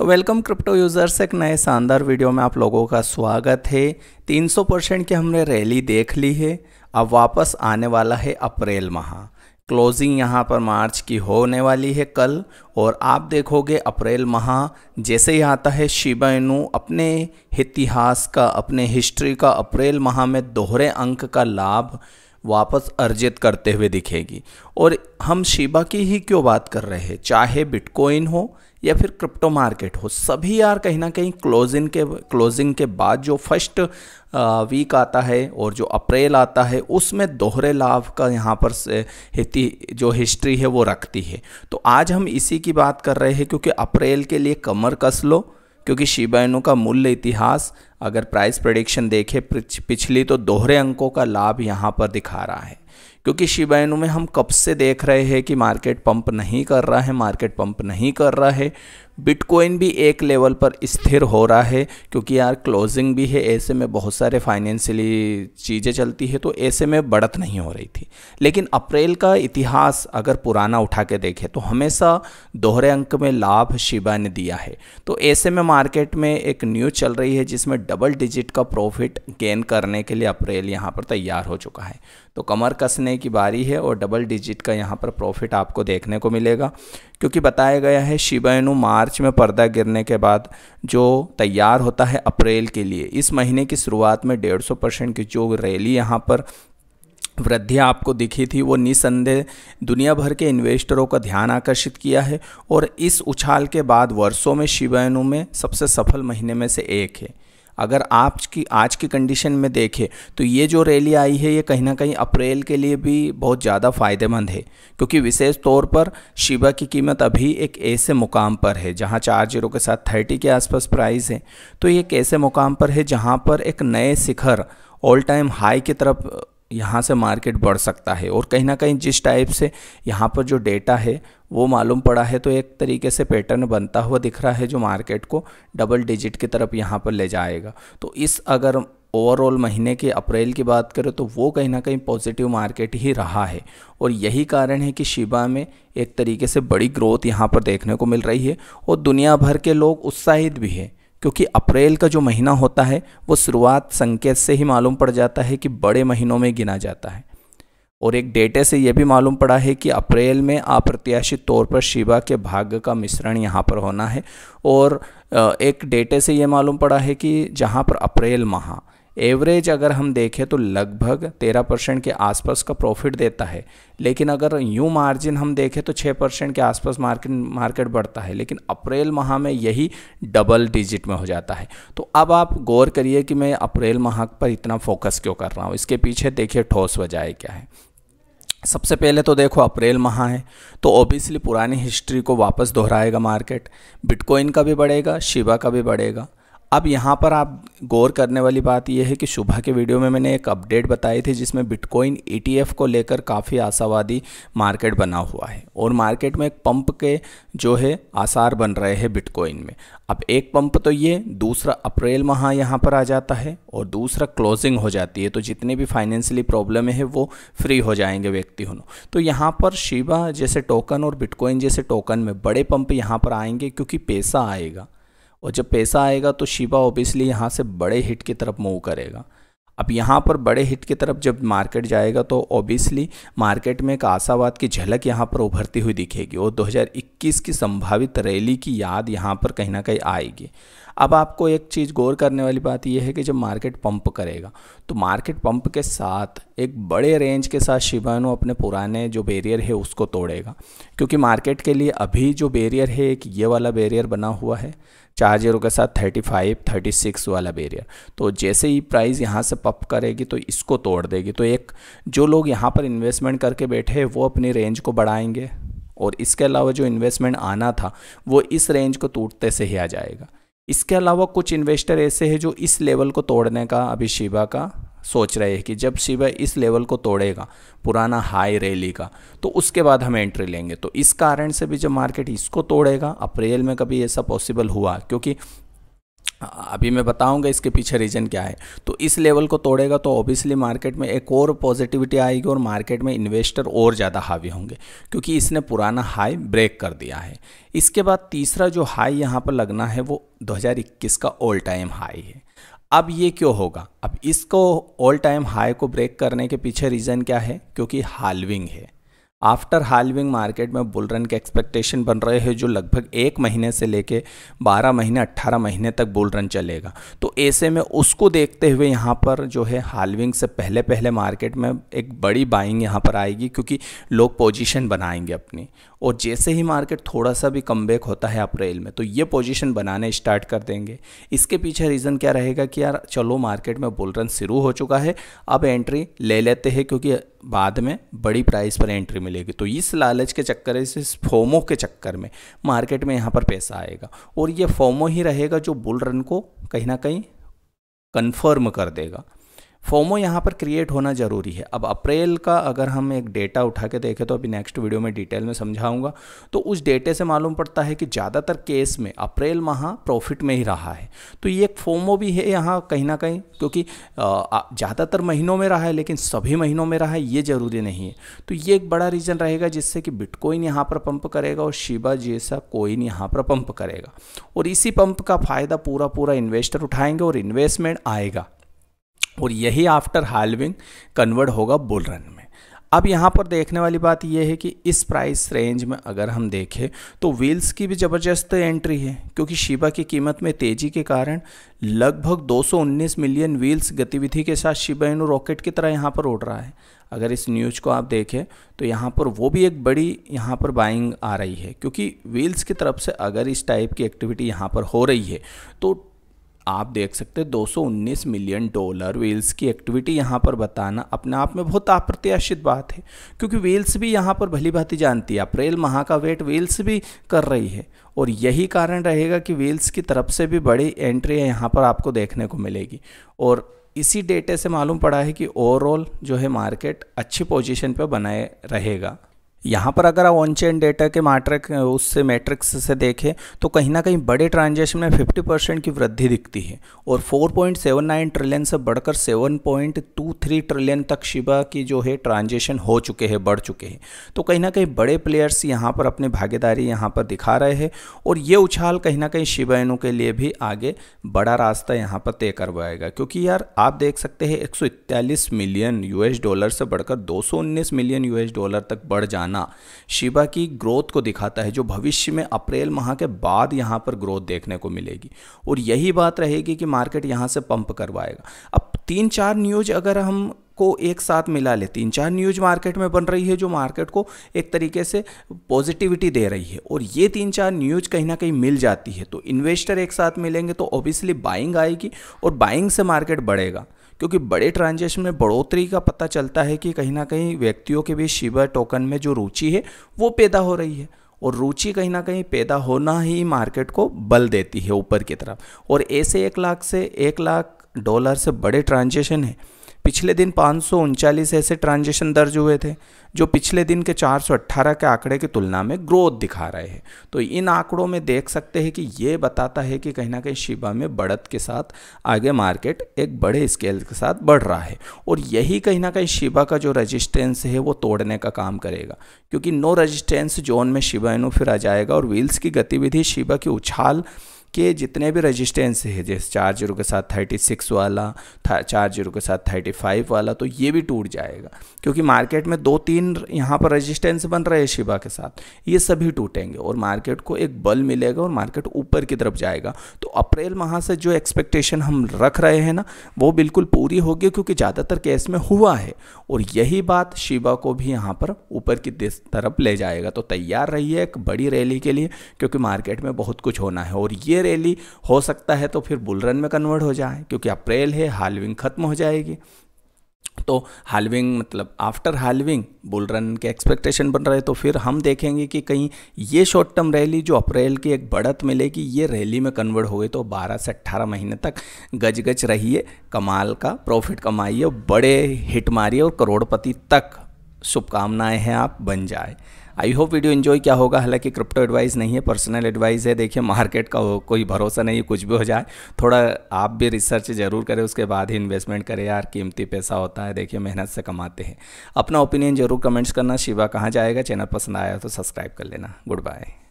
तो welcome crypto users एक नए शानदार वीडियो में आप लोगों का स्वागत है 300 परसेंट की हमने रैली देख ली है अब वापस आने वाला है अप्रैल माह क्लोजिंग यहाँ पर मार्च की होने वाली है कल और आप देखोगे अप्रैल माह जैसे ही आता है शिबा इनु अपने इतिहास का अपने हिस्ट्री का अप्रैल माह में दोहरे अंक का लाभ वापस अर्जित करते हुए दिखेगी और हम शिबा की ही क्यों बात कर रहे हैं चाहे बिटकॉइन हो या फिर क्रिप्टो मार्केट हो सभी यार कहीं ना कहीं क्लोजिंग के क्लोजिंग के बाद जो फर्स्ट वीक आता है और जो अप्रैल आता है उसमें दोहरे लाभ का यहाँ पर हिति जो हिस्ट्री है वो रखती है तो आज हम इसी की बात कर रहे हैं क्योंकि अप्रैल के लिए कमर कस लो क्योंकि शिबाइनों का मूल्य इतिहास अगर प्राइस प्रडिक्शन देखे पिछली तो दोहरे अंकों का लाभ यहाँ पर दिखा रहा है क्योंकि शिबाइनु में हम कब से देख रहे हैं कि मार्केट पंप नहीं कर रहा है मार्केट पंप नहीं कर रहा है बिटकॉइन भी एक लेवल पर स्थिर हो रहा है क्योंकि यार क्लोजिंग भी है ऐसे में बहुत सारे फाइनेंशियली चीज़ें चलती है तो ऐसे में बढ़त नहीं हो रही थी लेकिन अप्रैल का इतिहास अगर पुराना उठा के देखें तो हमेशा दोहरे अंक में लाभ शिबा ने दिया है तो ऐसे में मार्केट में एक न्यूज चल रही है जिसमें डबल डिजिट का प्रॉफिट गेन करने के लिए अप्रैल यहाँ पर तैयार हो चुका है तो कमर कसने की बारी है और डबल डिजिट का यहाँ पर प्रॉफिट आपको देखने को मिलेगा क्योंकि बताया गया है शिबाइनु मार्च मार्च में पर्दा गिरने के बाद जो तैयार होता है अप्रैल के लिए इस महीने की शुरुआत में डेढ़ सौ परसेंट की जो रैली यहाँ पर वृद्धि आपको दिखी थी वो निसंदेह दुनिया भर के इन्वेस्टरों का ध्यान आकर्षित किया है और इस उछाल के बाद वर्षों में शिवायनु में सबसे सफल महीने में से एक है अगर आप की आज की कंडीशन में देखें तो ये जो रैली आई है ये कहीं ना कहीं अप्रैल के लिए भी बहुत ज़्यादा फ़ायदेमंद है क्योंकि विशेष तौर पर शिबा की कीमत अभी एक ऐसे मुकाम पर है जहाँ चार जीरो के साथ थर्टी के आसपास प्राइस है तो ये एक ऐसे मुकाम पर है जहाँ पर एक नए शिखर ऑल टाइम हाई की तरफ यहाँ से मार्केट बढ़ सकता है और कहीं ना कहीं जिस टाइप से यहाँ पर जो डेटा है वो मालूम पड़ा है तो एक तरीके से पैटर्न बनता हुआ दिख रहा है जो मार्केट को डबल डिजिट की तरफ यहाँ पर ले जाएगा तो इस अगर ओवरऑल महीने के अप्रैल की बात करें तो वो कहीं ना कहीं पॉजिटिव मार्केट ही रहा है और यही कारण है कि शिबा में एक तरीके से बड़ी ग्रोथ यहाँ पर देखने को मिल रही है और दुनिया भर के लोग उत्साहित भी हैं क्योंकि अप्रैल का जो महीना होता है वो शुरुआत संकेत से ही मालूम पड़ जाता है कि बड़े महीनों में गिना जाता है और एक डेटे से यह भी मालूम पड़ा है कि अप्रैल में अप्रत्याशित तौर पर शिवा के भाग्य का मिश्रण यहाँ पर होना है और एक डेटे से यह मालूम पड़ा है कि जहाँ पर अप्रैल माह एवरेज अगर हम देखें तो लगभग तेरह परसेंट के आसपास का प्रॉफिट देता है लेकिन अगर यू मार्जिन हम देखें तो छः परसेंट के आसपास मार्केट मार्केट बढ़ता है लेकिन अप्रैल माह में यही डबल डिजिट में हो जाता है तो अब आप गौर करिए कि मैं अप्रैल माह पर इतना फोकस क्यों कर रहा हूँ इसके पीछे देखिए ठोस वजह क्या है सबसे पहले तो देखो अप्रैल माह है तो ओबियसली पुरानी हिस्ट्री को वापस दोहराएगा मार्केट बिटकॉइन का भी बढ़ेगा शिवा का भी बढ़ेगा अब यहाँ पर आप गौर करने वाली बात यह है कि सुबह के वीडियो में मैंने एक अपडेट बताई थी जिसमें बिटकॉइन ईटीएफ e को लेकर काफ़ी आशावादी मार्केट बना हुआ है और मार्केट में एक पंप के जो है आसार बन रहे हैं बिटकॉइन में अब एक पंप तो ये दूसरा अप्रैल माह यहाँ पर आ जाता है और दूसरा क्लोजिंग हो जाती है तो जितने भी फाइनेंशियली प्रॉब्लम है वो फ्री हो जाएंगे व्यक्ति हूँ तो यहाँ पर शिवा जैसे टोकन और बिटकॉइन जैसे टोकन में बड़े पंप यहाँ पर आएंगे क्योंकि पैसा आएगा और जब पैसा आएगा तो शिवा ऑब्वियसली यहाँ से बड़े हिट की तरफ मूव करेगा अब यहाँ पर बड़े हिट की तरफ जब मार्केट जाएगा तो ऑब्वियसली मार्केट में एक आशावाद की झलक यहाँ पर उभरती हुई दिखेगी और 2021 की संभावित रैली की याद यहाँ पर कहीं ना कहीं आएगी अब आपको एक चीज़ गौर करने वाली बात यह है कि जब मार्केट पंप करेगा तो मार्केट पंप के साथ एक बड़े रेंज के साथ शिवानु अपने पुराने जो बैरियर है उसको तोड़ेगा क्योंकि मार्केट के लिए अभी जो बैरियर है एक ये वाला बैरियर बना हुआ है चार्जरों के साथ थर्टी फाइव थर्टी सिक्स वाला बैरियर तो जैसे ही प्राइस यहाँ से पप करेगी तो इसको तोड़ देगी तो एक जो लोग यहाँ पर इन्वेस्टमेंट करके बैठे हैं वो अपनी रेंज को बढ़ाएंगे और इसके अलावा जो इन्वेस्टमेंट आना था वो इस रेंज को टूटते से ही आ जाएगा इसके अलावा कुछ इन्वेस्टर ऐसे हैं जो इस लेवल को तोड़ने का अभी शिवा का सोच रहे हैं कि जब शिवा इस लेवल को तोड़ेगा पुराना हाई रैली का तो उसके बाद हम एंट्री लेंगे तो इस कारण से भी जब मार्केट इसको तोड़ेगा अप्रैल में कभी ऐसा पॉसिबल हुआ क्योंकि अभी मैं बताऊंगा इसके पीछे रीज़न क्या है तो इस लेवल को तोड़ेगा तो ऑब्वियसली मार्केट में एक और पॉजिटिविटी आएगी और मार्केट में इन्वेस्टर और ज़्यादा हावी होंगे क्योंकि इसने पुराना हाई ब्रेक कर दिया है इसके बाद तीसरा जो हाई यहाँ पर लगना है वो 2021 का ऑल टाइम हाई है अब ये क्यों होगा अब इसको ऑल टाइम हाई को ब्रेक करने के पीछे रीज़न क्या है क्योंकि हालविंग है आफ्टर हालविंग मार्केट में बुल रन के एक्सपेक्टेशन बन रहे हैं जो लगभग एक महीने से लेके 12 महीने 18 महीने तक बुल रन चलेगा तो ऐसे में उसको देखते हुए यहाँ पर जो है हालविंग से पहले पहले मार्केट में एक बड़ी बाइंग यहाँ पर आएगी क्योंकि लोग पोजीशन बनाएंगे अपनी और जैसे ही मार्केट थोड़ा सा भी कम होता है अप्रैल में तो ये पोजीशन बनाने स्टार्ट कर देंगे इसके पीछे रीज़न क्या रहेगा कि यार चलो मार्केट में बुल रन शुरू हो चुका है अब एंट्री ले लेते हैं क्योंकि बाद में बड़ी प्राइस पर एंट्री मिलेगी तो इस लालच के चक्कर इस फोमो के चक्कर में मार्केट में यहाँ पर पैसा आएगा और ये फोमो ही रहेगा जो बुल रन को कहीं ना कहीं कन्फर्म कर देगा फोमो यहाँ पर क्रिएट होना ज़रूरी है अब अप्रैल का अगर हम एक डेटा उठा के देखें तो अभी नेक्स्ट वीडियो में डिटेल में समझाऊंगा तो उस डेटे से मालूम पड़ता है कि ज़्यादातर केस में अप्रैल माह प्रॉफिट में ही रहा है तो ये एक फोमो भी है यहाँ कहीं ना कहीं क्योंकि ज़्यादातर महीनों में रहा है लेकिन सभी महीनों में रहा है ये ज़रूरी नहीं है तो ये एक बड़ा रीज़न रहेगा जिससे कि बिटकॉइन यहाँ पर पंप करेगा और शिबा जैसा कोइन यहाँ पर पंप करेगा और इसी पंप का फ़ायदा पूरा पूरा इन्वेस्टर उठाएंगे और इन्वेस्टमेंट आएगा और यही आफ्टर हालविंग कन्वर्ट होगा बुल रन में अब यहाँ पर देखने वाली बात यह है कि इस प्राइस रेंज में अगर हम देखें तो व्हील्स की भी ज़बरदस्त एंट्री है क्योंकि शिबा की कीमत में तेज़ी के कारण लगभग 219 मिलियन व्हील्स गतिविधि के साथ शिबा इनो रॉकेट की तरह यहाँ पर उड़ रहा है अगर इस न्यूज़ को आप देखें तो यहाँ पर वो भी एक बड़ी यहाँ पर बाइंग आ रही है क्योंकि व्हील्स की तरफ से अगर इस टाइप की एक्टिविटी यहाँ पर हो रही है तो आप देख सकते हैं 219 मिलियन डॉलर वेल्स की एक्टिविटी यहाँ पर बताना अपने आप में बहुत अप्रत्याशित बात है क्योंकि वेल्स भी यहाँ पर भली भांति जानती है अप्रैल माह का वेट वेल्स भी कर रही है और यही कारण रहेगा कि वेल्स की तरफ से भी बड़ी एंट्री यहाँ पर आपको देखने को मिलेगी और इसी डेटे से मालूम पड़ा है कि ओवरऑल जो है मार्केट अच्छी पोजिशन पर बनाए रहेगा यहाँ पर अगर आप ऑन चेन डेटा के मैट्रिक उससे मैट्रिक्स से देखें तो कहीं ना कहीं बड़े ट्रांजेक्शन में 50 परसेंट की वृद्धि दिखती है और 4.79 ट्रिलियन से बढ़कर 7.23 ट्रिलियन तक शिबा की जो है ट्रांजेक्शन हो चुके हैं बढ़ चुके हैं तो कहीं ना कहीं बड़े प्लेयर्स यहाँ पर अपनी भागीदारी यहाँ पर दिखा रहे हैं और ये उछाल कहीं ना कहीं शिबाइनों के लिए भी आगे बड़ा रास्ता यहाँ पर तय करवाएगा क्योंकि यार आप देख सकते हैं एक मिलियन यूएस डॉलर से बढ़कर दो मिलियन यूएस डॉलर तक बढ़ जाना आना शिवा की ग्रोथ को दिखाता है जो भविष्य में अप्रैल माह के बाद यहाँ पर ग्रोथ देखने को मिलेगी और यही बात रहेगी कि मार्केट यहाँ से पंप करवाएगा अब तीन चार न्यूज अगर हम को एक साथ मिला ले तीन चार न्यूज मार्केट में बन रही है जो मार्केट को एक तरीके से पॉजिटिविटी दे रही है और ये तीन चार न्यूज कहीं ना कहीं मिल जाती है तो इन्वेस्टर एक साथ मिलेंगे तो ऑब्वियसली बाइंग आएगी और बाइंग से मार्केट बढ़ेगा क्योंकि बड़े ट्रांजेक्शन में बढ़ोतरी का पता चलता है कि कहीं ना कहीं व्यक्तियों के बीच शिवर टोकन में जो रुचि है वो पैदा हो रही है और रुचि कहीं ना कहीं पैदा होना ही मार्केट को बल देती है ऊपर की तरफ और ऐसे एक लाख से एक लाख डॉलर से बड़े ट्रांजेक्शन है पिछले दिन पाँच ऐसे ट्रांजेक्शन दर्ज हुए थे जो पिछले दिन के 418 के आंकड़े की तुलना में ग्रोथ दिखा रहे हैं तो इन आंकड़ों में देख सकते हैं कि ये बताता है कि कहीं ना कहीं शिबा में बढ़त के साथ आगे मार्केट एक बड़े स्केल के साथ बढ़ रहा है और यही कहीं ना कहीं शिबा का जो रजिस्टेंस है वो तोड़ने का काम करेगा क्योंकि नो रजिस्टेंस जोन में शिबा इनो फिर आ जाएगा और व्हील्स की गतिविधि शिबा की उछाल के जितने भी रजिस्टेंस है जैसे चार जीरो के साथ थर्टी सिक्स वाला था चार जीरो के साथ थर्टी फाइव वाला तो ये भी टूट जाएगा क्योंकि मार्केट में दो तीन यहाँ पर रजिस्टेंस बन रहे हैं शिबा के साथ ये सभी टूटेंगे और मार्केट को एक बल मिलेगा और मार्केट ऊपर की तरफ जाएगा तो अप्रैल माह से जो एक्सपेक्टेशन हम रख रहे हैं ना वो बिल्कुल पूरी होगी क्योंकि ज़्यादातर केस में हुआ है और यही बात शिबा को भी यहाँ पर ऊपर की तरफ ले जाएगा तो तैयार रहिए एक बड़ी रैली के लिए क्योंकि मार्केट में बहुत कुछ होना है और ये रैली हो सकता है तो फिर बुलरन में कन्वर्ट हो जाए क्योंकि अप्रैल है हालविंग खत्म हो जाएगी तो हालविंग मतलब आफ्टर हालविंग बुल रन के एक्सपेक्टेशन बन रहे तो फिर हम देखेंगे कि कहीं ये शॉर्ट टर्म रैली जो अप्रैल की एक बढ़त मिलेगी ये रैली में कन्वर्ट हो गई तो 12 से 18 महीने तक गज गज रहिए कमाल का प्रॉफिट कमाइए बड़े हिट मारिए और करोड़पति तक शुभकामनाएं हैं आप बन जाए आई होप वीडियो इन्जॉय क्या होगा हालांकि क्रिप्टो एडवाइस नहीं है पर्सनल एडवाइस है देखिए मार्केट का हो कोई भरोसा नहीं कुछ भी हो जाए थोड़ा आप भी रिसर्च ज़रूर करें उसके बाद ही इन्वेस्टमेंट करें यार कीमती पैसा होता है देखिए मेहनत से कमाते हैं अपना ओपिनियन जरूर कमेंट्स करना शिवा कहाँ जाएगा चैनल पसंद आया तो सब्सक्राइब कर लेना गुड बाय